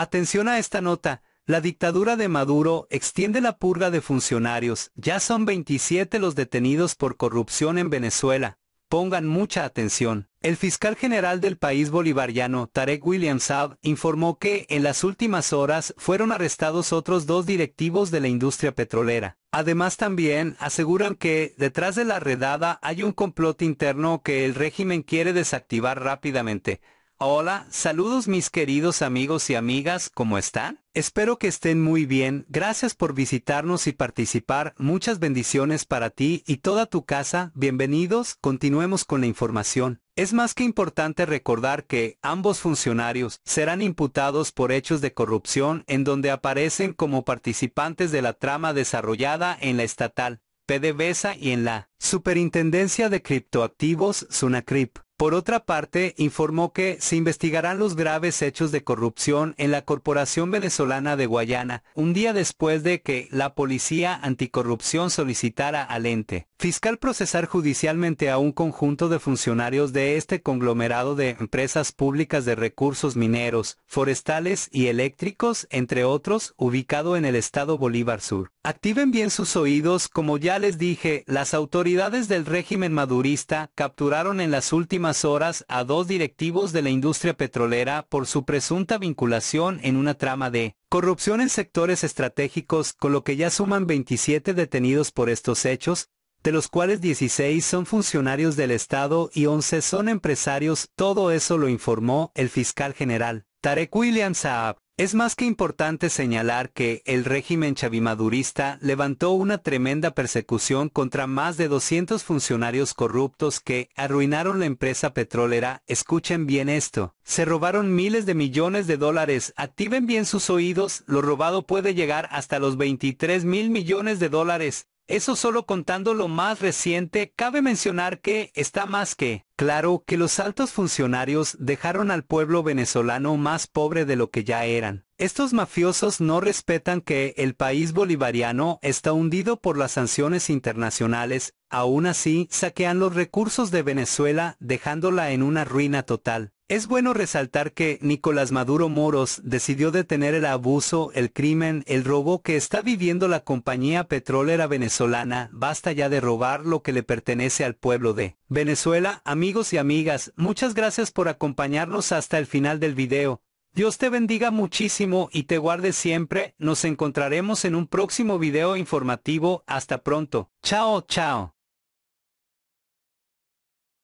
Atención a esta nota. La dictadura de Maduro extiende la purga de funcionarios. Ya son 27 los detenidos por corrupción en Venezuela. Pongan mucha atención. El fiscal general del país bolivariano, Tarek William Saab, informó que en las últimas horas fueron arrestados otros dos directivos de la industria petrolera. Además también aseguran que detrás de la redada hay un complot interno que el régimen quiere desactivar rápidamente. Hola, saludos mis queridos amigos y amigas, ¿cómo están? Espero que estén muy bien, gracias por visitarnos y participar, muchas bendiciones para ti y toda tu casa, bienvenidos, continuemos con la información. Es más que importante recordar que ambos funcionarios serán imputados por hechos de corrupción en donde aparecen como participantes de la trama desarrollada en la estatal PDVSA y en la Superintendencia de Criptoactivos, SUNACRIP. Por otra parte, informó que se investigarán los graves hechos de corrupción en la Corporación Venezolana de Guayana, un día después de que la Policía Anticorrupción solicitara al ente fiscal procesar judicialmente a un conjunto de funcionarios de este conglomerado de empresas públicas de recursos mineros, forestales y eléctricos, entre otros, ubicado en el estado Bolívar Sur. Activen bien sus oídos, como ya les dije, las autoridades del régimen madurista capturaron en las últimas horas a dos directivos de la industria petrolera por su presunta vinculación en una trama de corrupción en sectores estratégicos, con lo que ya suman 27 detenidos por estos hechos, de los cuales 16 son funcionarios del Estado y 11 son empresarios, todo eso lo informó el fiscal general. Tarek William Saab. Es más que importante señalar que el régimen chavimadurista levantó una tremenda persecución contra más de 200 funcionarios corruptos que arruinaron la empresa petrolera. Escuchen bien esto. Se robaron miles de millones de dólares. Activen bien sus oídos. Lo robado puede llegar hasta los 23 mil millones de dólares. Eso solo contando lo más reciente, cabe mencionar que está más que claro que los altos funcionarios dejaron al pueblo venezolano más pobre de lo que ya eran. Estos mafiosos no respetan que el país bolivariano está hundido por las sanciones internacionales Aún así, saquean los recursos de Venezuela, dejándola en una ruina total. Es bueno resaltar que Nicolás Maduro Moros decidió detener el abuso, el crimen, el robo que está viviendo la compañía petrolera venezolana. Basta ya de robar lo que le pertenece al pueblo de Venezuela. Amigos y amigas, muchas gracias por acompañarnos hasta el final del video. Dios te bendiga muchísimo y te guarde siempre. Nos encontraremos en un próximo video informativo. Hasta pronto. Chao, chao.